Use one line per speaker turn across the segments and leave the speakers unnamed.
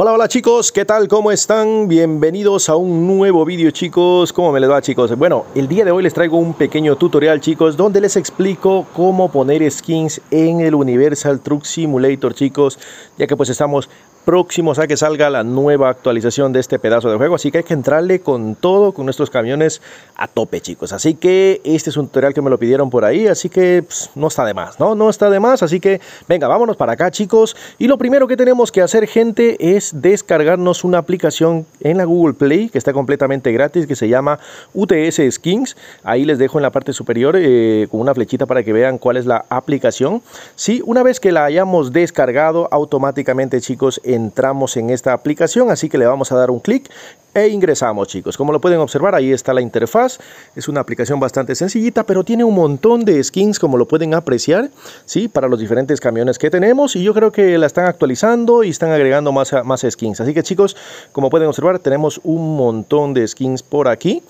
Hola, hola chicos, ¿qué tal? ¿Cómo están? Bienvenidos a un nuevo vídeo chicos, ¿cómo me les va chicos? Bueno, el día de hoy les traigo un pequeño tutorial chicos donde les explico cómo poner skins en el Universal Truck Simulator chicos ya que pues estamos próximos a que salga la nueva actualización de este pedazo de juego. Así que hay que entrarle con todo, con nuestros camiones a tope, chicos. Así que este es un tutorial que me lo pidieron por ahí, así que pues, no está de más, ¿no? No está de más, así que venga, vámonos para acá, chicos. Y lo primero que tenemos que hacer, gente, es descargarnos una aplicación en la Google Play, que está completamente gratis, que se llama UTS Skins. Ahí les dejo en la parte superior eh, con una flechita para que vean cuál es la aplicación. Sí, una vez que la hayamos descargado, automáticamente, chicos, entramos en esta aplicación, así que le vamos a dar un clic e ingresamos chicos. Como lo pueden observar, ahí está la interfaz. Es una aplicación bastante sencillita, pero tiene un montón de skins, como lo pueden apreciar, ¿sí? Para los diferentes camiones que tenemos. Y yo creo que la están actualizando y están agregando más, más skins. Así que chicos, como pueden observar, tenemos un montón de skins por aquí.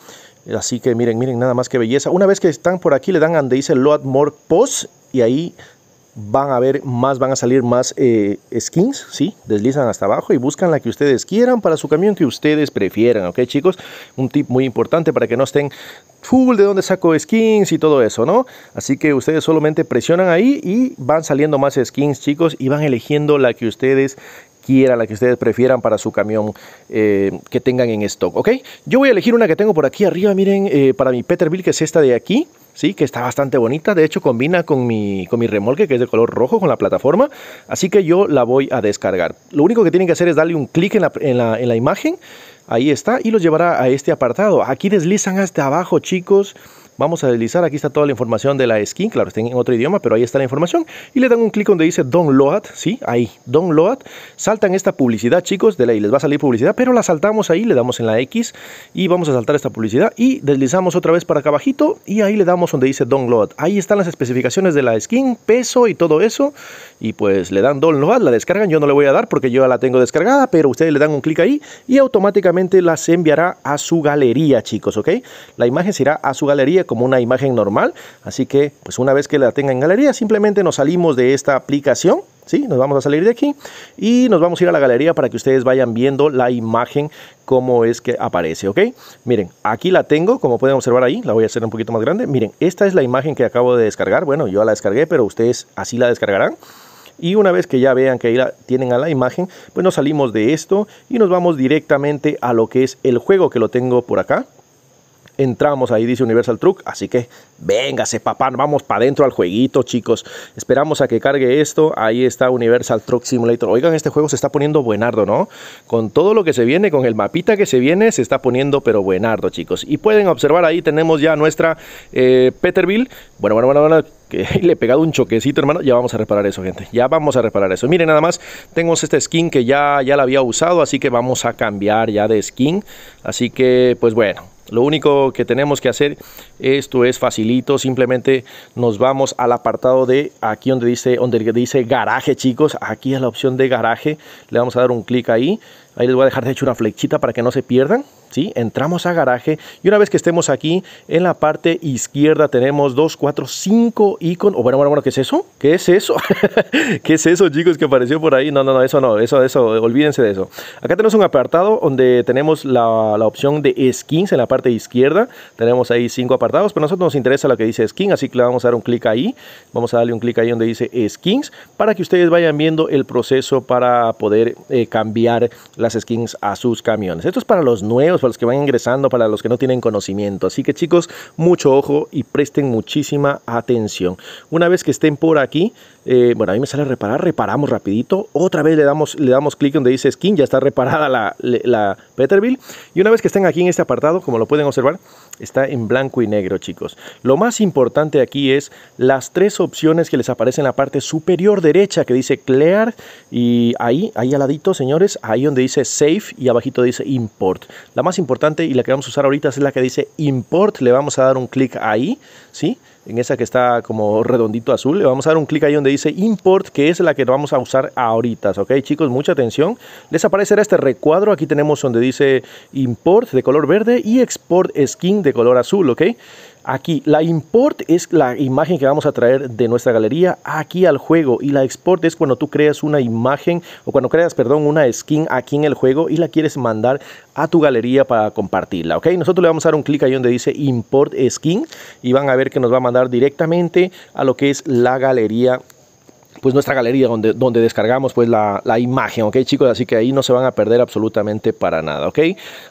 Así que miren, miren nada más que belleza. Una vez que están por aquí, le dan donde dice Load More Post y ahí van a ver más, van a salir más eh, skins, ¿sí? Deslizan hasta abajo y buscan la que ustedes quieran para su camión que ustedes prefieran, ¿ok chicos? Un tip muy importante para que no estén full de dónde saco skins y todo eso, ¿no? Así que ustedes solamente presionan ahí y van saliendo más skins, chicos, y van eligiendo la que ustedes la que ustedes prefieran para su camión eh, que tengan en stock, ¿ok? Yo voy a elegir una que tengo por aquí arriba, miren, eh, para mi Peterbilt, que es esta de aquí. Sí, que está bastante bonita. De hecho, combina con mi, con mi remolque, que es de color rojo, con la plataforma. Así que yo la voy a descargar. Lo único que tienen que hacer es darle un clic en la, en la imagen. Ahí está. Y los llevará a este apartado. Aquí deslizan hasta abajo, chicos. Vamos a deslizar, aquí está toda la información de la skin, claro, está en otro idioma, pero ahí está la información. Y le dan un clic donde dice Download, ¿sí? Ahí, Download. Saltan esta publicidad, chicos, de ahí les va a salir publicidad, pero la saltamos ahí, le damos en la X y vamos a saltar esta publicidad y deslizamos otra vez para acá abajito y ahí le damos donde dice Download. Ahí están las especificaciones de la skin, peso y todo eso. Y pues le dan Download, la descargan, yo no le voy a dar porque yo ya la tengo descargada, pero ustedes le dan un clic ahí y automáticamente las enviará a su galería, chicos, ¿ok? La imagen se irá a su galería como una imagen normal. Así que pues una vez que la tenga en galería, simplemente nos salimos de esta aplicación. ¿Sí? Nos vamos a salir de aquí y nos vamos a ir a la galería para que ustedes vayan viendo la imagen como es que aparece, ¿ok? Miren, aquí la tengo, como pueden observar ahí, la voy a hacer un poquito más grande. Miren, esta es la imagen que acabo de descargar. Bueno, yo la descargué, pero ustedes así la descargarán. Y una vez que ya vean que ahí la, tienen a la imagen, pues nos salimos de esto y nos vamos directamente a lo que es el juego que lo tengo por acá entramos, ahí dice Universal Truck, así que véngase papá, vamos para adentro al jueguito chicos, esperamos a que cargue esto, ahí está Universal Truck Simulator, oigan este juego se está poniendo buenardo, ¿no? Con todo lo que se viene, con el mapita que se viene, se está poniendo pero buenardo chicos, y pueden observar ahí tenemos ya nuestra eh, bueno, bueno, bueno, bueno, que le he pegado un choquecito, hermano. Ya vamos a reparar eso, gente. Ya vamos a reparar eso. Miren, nada más, tenemos esta skin que ya, ya la había usado, así que vamos a cambiar ya de skin. Así que, pues bueno, lo único que tenemos que hacer, esto es facilito, simplemente nos vamos al apartado de aquí donde dice, donde dice garaje chicos, aquí es la opción de garaje, le vamos a dar un clic ahí, ahí les voy a dejar de hecho una flechita para que no se pierdan, Entramos a garaje y una vez que estemos aquí, en la parte izquierda tenemos 2, 4, 5 iconos. O bueno, bueno, bueno, ¿qué es eso? ¿Qué es eso? ¿Qué es eso, chicos, que apareció por ahí? No, no, no, eso no, eso, eso, olvídense de eso. Acá tenemos un apartado donde tenemos la, opción de skins en la parte izquierda. Tenemos ahí 5 apartados, pero a nosotros nos interesa lo que dice skin, así que le vamos a dar un clic ahí. Vamos a darle un clic ahí donde dice skins para que ustedes vayan viendo el proceso para poder eh, cambiar las skins a sus camiones. Esto es para los nuevos para los que van ingresando para los que no tienen conocimiento. Así que chicos, mucho ojo y presten muchísima atención. Una vez que estén por aquí, eh, bueno, a mí me sale reparar, reparamos rapidito. Otra vez le damos, le damos clic donde dice skin, ya está reparada la, Peterville. Peterbilt. Y una vez que estén aquí en este apartado, como lo pueden observar, está en blanco y negro, chicos. Lo más importante aquí es las tres opciones que les aparecen en la parte superior derecha que dice Clear y ahí, ahí al ladito, señores, ahí donde dice Save y abajito dice Import. La más importante y la que vamos a usar ahorita es la que dice import, le vamos a dar un clic ahí, ¿sí? En esa que está como redondito azul, le vamos a dar un clic ahí donde dice import, que es la que vamos a usar ahorita, ¿ok? Chicos, mucha atención, les aparecerá este recuadro, aquí tenemos donde dice import de color verde y export skin de color azul, ¿ok? aquí. La import es la imagen que vamos a traer de nuestra galería aquí al juego y la export es cuando tú creas una imagen o cuando creas, perdón, una skin aquí en el juego y la quieres mandar a tu galería para compartirla, ¿ok? Nosotros le vamos a dar un clic ahí donde dice import skin y van a ver que nos va a mandar directamente a lo que es la galería pues nuestra galería donde, donde descargamos pues la, la, imagen, ok chicos, así que ahí no se van a perder absolutamente para nada, ok,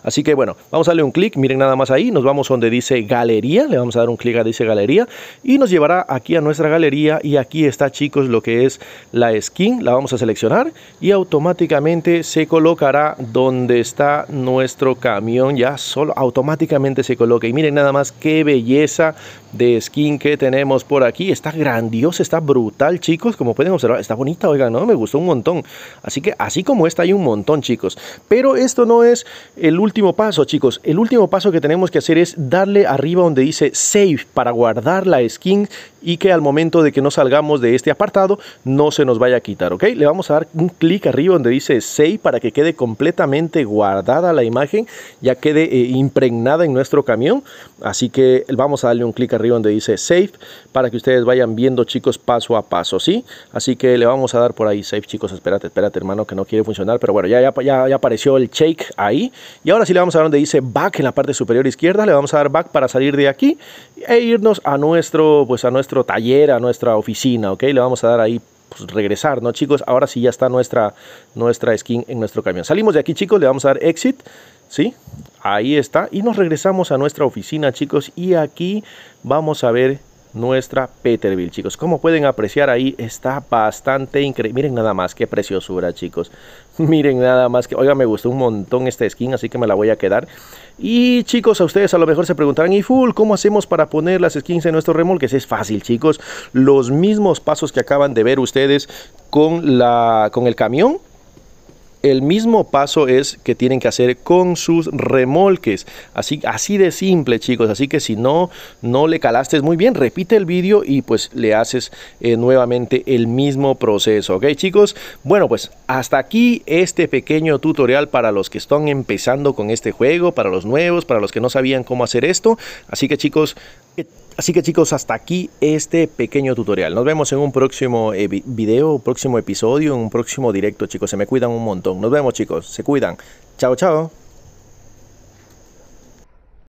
así que bueno, vamos a darle un clic, miren nada más ahí, nos vamos donde dice galería, le vamos a dar un clic a dice galería y nos llevará aquí a nuestra galería y aquí está chicos lo que es la skin, la vamos a seleccionar y automáticamente se colocará donde está nuestro camión, ya solo automáticamente se coloca y miren nada más qué belleza de skin que tenemos por aquí, está grandiosa, está brutal chicos, como pueden observar, está bonita, oiga, no, me gustó un montón. Así que así como esta hay un montón, chicos. Pero esto no es el último paso, chicos. El último paso que tenemos que hacer es darle arriba donde dice save para guardar la skin y que al momento de que no salgamos de este apartado no se nos vaya a quitar, ¿ok? Le vamos a dar un clic arriba donde dice Save para que quede completamente guardada la imagen, ya quede eh, impregnada en nuestro camión. Así que vamos a darle un clic arriba donde dice Save para que ustedes vayan viendo, chicos, paso a paso, ¿sí? Así que le vamos a dar por ahí Save, chicos. Espérate, espérate, hermano, que no quiere funcionar, pero bueno, ya, ya, ya, apareció el shake ahí. Y ahora sí le vamos a dar donde dice Back en la parte superior izquierda, le vamos a dar Back para salir de aquí e irnos a nuestro, pues a nuestro taller, a nuestra oficina, ¿ok? Le vamos a dar ahí pues, regresar, ¿no, chicos? Ahora sí ya está nuestra, nuestra skin en nuestro camión. Salimos de aquí, chicos, le vamos a dar exit, ¿sí? Ahí está. Y nos regresamos a nuestra oficina, chicos. Y aquí vamos a ver nuestra Peterville, chicos. Como pueden apreciar ahí, está bastante increíble. Miren nada más, qué preciosura, chicos. Miren nada más que, oiga, me gustó un montón esta skin, así que me la voy a quedar. Y chicos, a ustedes a lo mejor se preguntarán, ¿y full cómo hacemos para poner las skins en nuestro remolque pues Es fácil, chicos. Los mismos pasos que acaban de ver ustedes con, la, con el camión el mismo paso es que tienen que hacer con sus remolques. Así, así de simple, chicos. Así que si no, no le calaste muy bien, repite el vídeo y pues le haces eh, nuevamente el mismo proceso. Ok, chicos. Bueno, pues hasta aquí este pequeño tutorial para los que están empezando con este juego, para los nuevos, para los que no sabían cómo hacer esto. Así que, chicos, Así que chicos, hasta aquí este pequeño tutorial. Nos vemos en un próximo eh, video, próximo episodio, en un próximo directo, chicos. Se me cuidan un montón. Nos vemos, chicos. Se cuidan. Chao, chao.